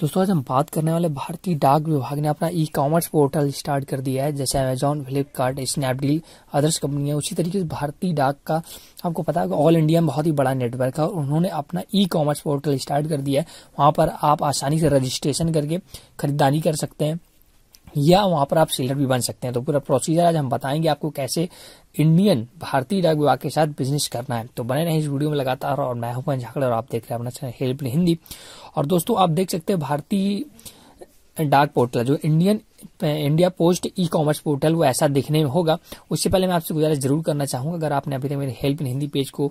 दोस्तों आज हम बात करने वाले भारतीय डाक विभाग ने अपना ई कॉमर्स पोर्टल स्टार्ट कर दिया है जैसे अमेजॉन फ्लिपकार्ट स्नैपडील अदर्स कंपनियां उसी तरीके से भारतीय डाक का आपको पता है ऑल इंडिया में बहुत ही बड़ा नेटवर्क है और उन्होंने अपना ई कॉमर्स पोर्टल स्टार्ट कर दिया है वहां पर आप आसानी से रजिस्ट्रेशन करके खरीदारी कर सकते हैं या वहां पर आप सेलर भी बन सकते हैं तो पूरा प्रोसीजर आज हम बताएंगे आपको कैसे इंडियन भारतीय डाक विभाग के साथ बिजनेस करना है तो बने रहे इस वीडियो में लगातार और मैं हूं झाकड़ और आप देख रहे हैं अपना चैनल हेल्प हिंदी और दोस्तों आप देख सकते हैं भारतीय डाक पोर्टल जो Indian India post e commerce portal वो ऐसा दिखने में होगा उससे पहले मैं आपसे गुजारिश जरूर करना चाहूंगा अगर आपने अभी तक मेरे हेल्प इन हिंदी पेज को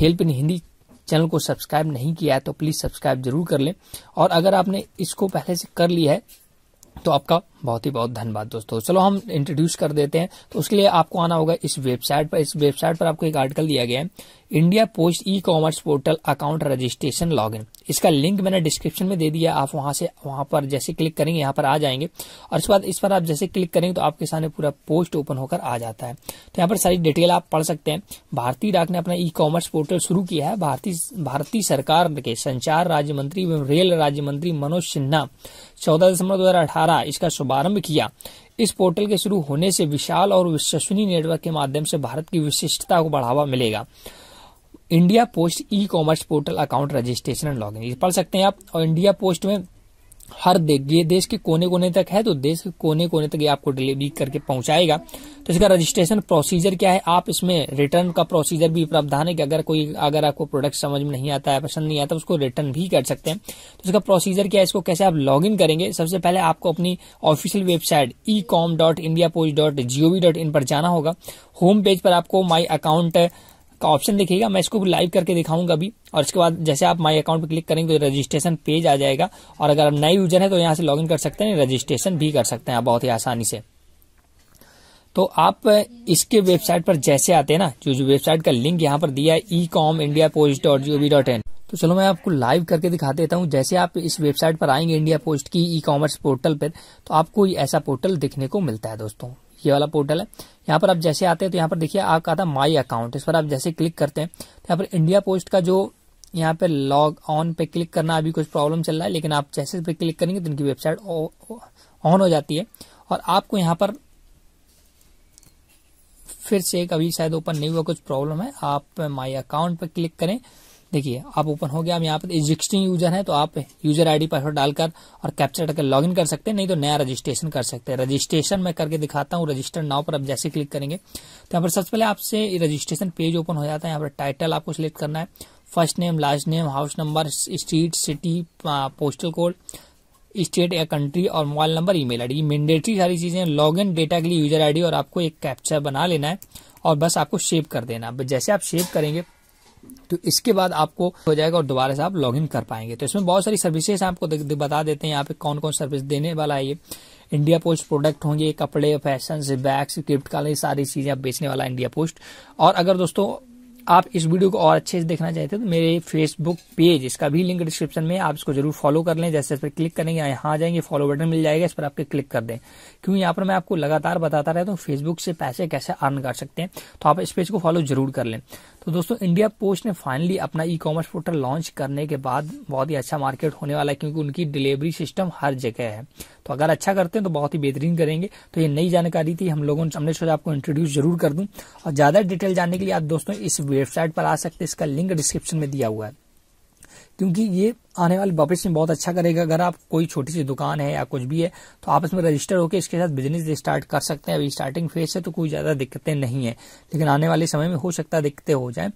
हेल्प इन हिंदी चैनल को सब्सक्राइब नहीं किया है तो प्लीज सब्सक्राइब जरूर कर लें और अगर आपने इसको पहले से कर लिया है तो आपका बहुत ही बहुत धन्यवाद दोस्तों चलो हम इंट्रोड्यूस कर देते हैं तो उसके लिए आपको आना होगा इस वेबसाइट पर इस वेबसाइट पर आपको एक आर्टिकल दिया गया है India post e commerce portal account registration login इसका लिंक मैंने डिस्क्रिप्शन में दे दिया आप वहां से वहां पर जैसे क्लिक करेंगे यहाँ पर आ जाएंगे और उसके बाद इस पर आप जैसे क्लिक करेंगे तो आपके सामने पूरा पोस्ट ओपन होकर आ जाता है तो यहाँ पर सारी डिटेल आप पढ़ सकते हैं भारतीय डाक ने अपना ई कॉमर्स पोर्टल शुरू किया है भारतीय सरकार के संचार राज्य मंत्री एवं रेल राज्य मंत्री मनोज सिन्हा चौदह दिसंबर दो इसका शुभारंभ किया इस पोर्टल के शुरू होने से विशाल और विश्वसनीय नेटवर्क के माध्यम से भारत की विशिष्टता को बढ़ावा मिलेगा India post e commerce portal account registration and log in पढ़ सकते हैं आप और इंडिया पोस्ट में हर देश ये देश के कोने कोने तक है तो देश के कोने कोने तक ये आपको डिलीवरी करके पहुंचाएगा तो इसका रजिस्ट्रेशन प्रोसीजर क्या है आप इसमें रिटर्न का प्रोसीजर भी प्रावधान है कि अगर कोई अगर आपको प्रोडक्ट समझ में नहीं आता है पसंद नहीं आता तो उसको रिटर्न भी कर सकते हैं तो इसका प्रोसीजर क्या है इसको कैसे आप लॉग इन करेंगे सबसे पहले आपको अपनी official website e com dot India post dot G O V dot in पर जाना होगा होम पेज पर आपको माई अकाउंट का ऑप्शन दिखेगा मैं इसको लाइव करके दिखाऊंगा अभी और इसके बाद जैसे आप माई अकाउंट पर क्लिक करेंगे तो रजिस्ट्रेशन पेज आ जाएगा और अगर आप नए यूजर हैं तो यहाँ से लॉगिन कर सकते हैं रजिस्ट्रेशन भी कर सकते हैं आप बहुत ही आसानी से तो आप इसके वेबसाइट पर जैसे आते हैं ना जो जो वेबसाइट का लिंक यहाँ पर दिया है e com India post dot G O V dot इन तो चलो मैं आपको लाइव करके दिखा देता हूँ जैसे आप इस वेबसाइट पर आएंगे इंडिया पोस्ट की ई कॉमर्स पोर्टल पर तो आपको ऐसा पोर्टल दिखने को मिलता है दोस्तों ये वाला पोर्टल है यहाँ पर आप जैसे आते हैं तो यहाँ पर देखिए आपका आता माई अकाउंट इस पर आप जैसे क्लिक करते हैं तो यहाँ पर इंडिया पोस्ट का जो यहाँ पे लॉग ऑन पे क्लिक करना अभी कुछ प्रॉब्लम चल रहा है लेकिन आप जैसे इस पर क्लिक करेंगे तो इनकी वेबसाइट ऑन हो जाती है और आपको यहाँ पर फिर से एक अभी शायद ओपन नहीं हुआ कुछ प्रॉब्लम है आप माई अकाउंट पर क्लिक करें देखिए आप ओपन हो गया हम यहाँ पर एग्जिस्टिंग यूजर है तो आप यूजर आईडी पासवर्ड डालकर और कैप्चर करके लॉगिन कर सकते हैं नहीं तो नया रजिस्ट्रेशन कर सकते हैं रजिस्ट्रेशन मैं करके दिखाता हूँ रजिस्टर नाव पर आप जैसे क्लिक करेंगे तो यहाँ पर सबसे पहले आपसे रजिस्ट्रेशन पेज ओपन हो जाता है यहाँ पर टाइटल आपको सिलेक्ट करना है first name last name house number street city postal code state या कंट्री और mobile number email ID mandatory सारी चीजें लॉगिन डेटा के लिए यूजर आईडी और आपको एक कैप्चर बना लेना है और बस आपको शेप कर देना जैसे आप शेप करेंगे तो इसके बाद आपको हो जाएगा और दोबारा से आप लॉग कर पाएंगे तो इसमें बहुत सारी सर्विसेज आपको दे, दे, बता देते हैं यहाँ पे कौन कौन सर्विस देने वाला है ये इंडिया पोस्ट प्रोडक्ट होंगे कपड़े फैशन बैग्स गिफ्ट कार्ड सारी चीजें आप बेचने वाला इंडिया पोस्ट और अगर दोस्तों आप इस वीडियो को और अच्छे से देखना चाहते हैं तो मेरे फेसबुक पेज इसका भी लिंक डिस्क्रिप्शन में आप इसको जरूर फॉलो कर लें जैसे इस पर क्लिक करेंगे यहाँ आ जाएंगे फॉलो बटन मिल जाएगा इस पर आपके क्लिक कर दें क्योंकि यहाँ पर मैं आपको लगातार बताता रहता हूँ फेसबुक से पैसे कैसे अर्न कर सकते हैं तो आप इस पेज को फॉलो जरूर कर लें तो दोस्तों इंडिया पोस्ट ने फाइनली अपना ई कॉमर्स पोर्टल लॉन्च करने के बाद बहुत ही अच्छा मार्केट होने वाला है क्योंकि उनकी डिलीवरी सिस्टम हर जगह है तो अगर अच्छा करते हैं तो बहुत ही बेहतरीन करेंगे तो ये नई जानकारी थी हम लोगों ने हमने सोचा आपको इंट्रोड्यूस जरूर कर दूं और ज्यादा डिटेल जानने के लिए आप दोस्तों इस वेबसाइट पर आ सकते हैं इसका लिंक डिस्क्रिप्शन में दिया हुआ है क्योंकि ये आने वाले भविष्य में बहुत अच्छा करेगा अगर आप कोई छोटी सी दुकान है या कुछ भी है तो आप इसमें रजिस्टर होकर इसके साथ बिजनेस स्टार्ट कर सकते हैं अभी स्टार्टिंग फेज है तो कोई ज़्यादा दिक्कतें नहीं है लेकिन आने वाले समय में हो सकता है दिक्कतें हो जाए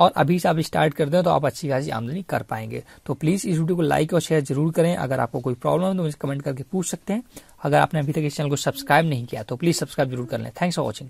और अभी से आप स्टार्ट कर दें तो आप अच्छी खासी आमदनी कर पाएंगे तो प्लीज़ इस वीडियो को लाइक और शेयर जरूर करें अगर आपको कोई प्रॉब्लम है तो मुझे कमेंट करके पूछ सकते हैं अगर आपने अभी तक इस चैनल को सब्सक्राइब नहीं किया तो प्लीज़ सब्सक्राइब जरूर कर लें थैंक्स फॉर वॉचिंग